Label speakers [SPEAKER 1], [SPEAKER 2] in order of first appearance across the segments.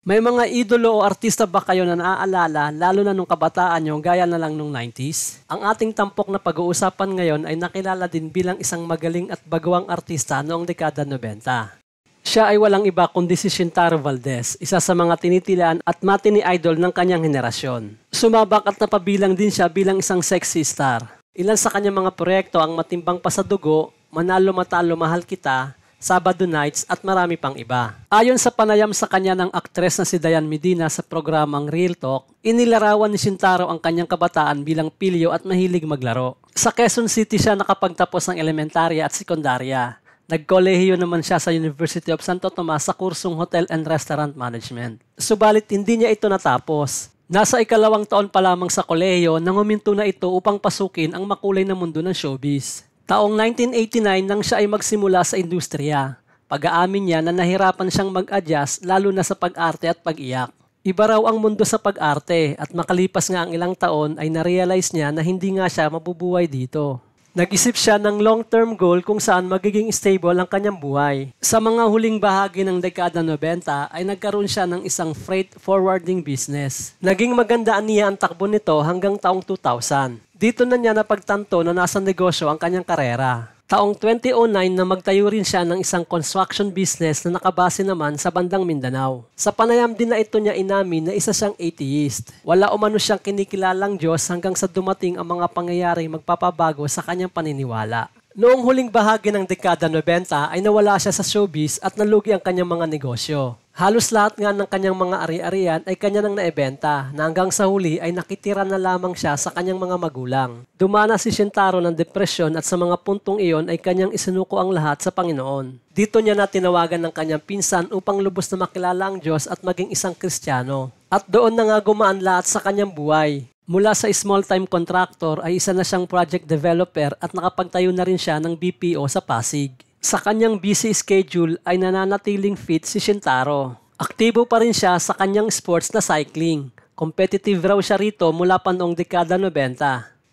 [SPEAKER 1] May mga idolo o artista ba kayo na naaalala, lalo na nung kabataan nyo, gaya na lang nung 90s? Ang ating tampok na pag-uusapan ngayon ay nakilala din bilang isang magaling at bagawang artista noong dekada 90. Siya ay walang iba kundi si Shintaro Valdez, isa sa mga tinitilaan at matini idol ng kanyang henerasyon. Sumabak at napabilang din siya bilang isang sexy star. Ilan sa kanyang mga proyekto ang matimbang pa sa dugo, manalo matalo mahal kita, Sabado Nights at marami pang iba. Ayon sa panayam sa kanya ng aktres na si Dayan Medina sa programang Real Talk, inilarawan ni Shintaro ang kanyang kabataan bilang pilyo at mahilig maglaro. Sa Quezon City siya nakapagtapos ng elementarya at sekundarya. Nagkolehiyo naman siya sa University of Santo Tomas sa kursong Hotel and Restaurant Management. Subalit hindi niya ito natapos. Nasa ikalawang taon pa lamang sa kolehiyo nang huminto na ito upang pasukin ang makulay na mundo ng showbiz. Taong 1989 nang siya ay magsimula sa industriya. Pag-aamin niya na nahirapan siyang mag-adjust lalo na sa pag-arte at pag-iyak. Iba raw ang mundo sa pag-arte at makalipas nga ang ilang taon ay narealize niya na hindi nga siya mabubuhay dito. Nag-isip siya ng long-term goal kung saan magiging stable ang kanyang buhay. Sa mga huling bahagi ng dekada 90 ay nagkaroon siya ng isang freight forwarding business. Naging magandaan niya ang takbo nito hanggang taong 2000. Dito na niya napagtanto na nasa negosyo ang kanyang karera. Taong 2009 na magtayo rin siya ng isang construction business na nakabase naman sa bandang Mindanao. Sa panayam din na ito niya inamin na isa siyang atheist. Wala umano siyang kinikilalang Diyos hanggang sa dumating ang mga pangyayari magpapabago sa kanyang paniniwala. Noong huling bahagi ng dekada 90 ay nawala siya sa showbiz at nalugi ang kanyang mga negosyo. Halos lahat nga ng kanyang mga ari-arian ay kanya nang naebenta na hanggang sa huli ay nakitira na lamang siya sa kanyang mga magulang. Dumana si Shintaro ng depresyon at sa mga puntong iyon ay kanyang isinuko ang lahat sa Panginoon. Dito niya na tinawagan ng kanyang pinsan upang lubos na makilala ang Diyos at maging isang Kristiyano. At doon na nga gumaan lahat sa kanyang buhay mula sa small-time contractor ay isa na siyang project developer at nakapagtayo na rin siya ng BPO sa Pasig. Sa kanyang busy schedule ay nananatiling fit si Shintaro. Aktibo pa rin siya sa kanyang sports na cycling. Competitive raw siya rito mula pa noong dekada 90.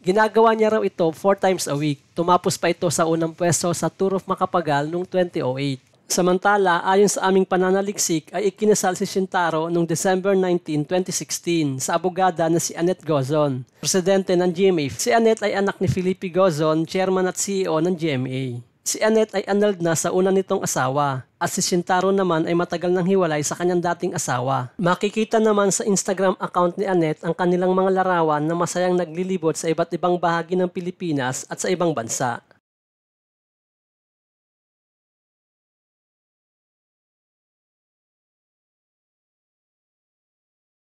[SPEAKER 1] Ginagawa niya raw ito 4 times a week. Tumapos pa ito sa unang pwesto sa Tour of Makapagal noong 2008. Samantala, ayon sa aming pananaliksik, ay ikinasal si Shintaro noong December 19, 2016 sa abogada na si Annette Gozon, presidente ng GMA. Si Annette ay anak ni Felipe Gozon, chairman at CEO ng GMA. Si Annette ay annulled na sa una nitong asawa at si Shintaro naman ay matagal nang hiwalay sa kanyang dating asawa. Makikita naman sa Instagram account ni Annette ang kanilang mga larawan na masayang naglilibot sa iba't ibang bahagi ng Pilipinas at sa ibang bansa.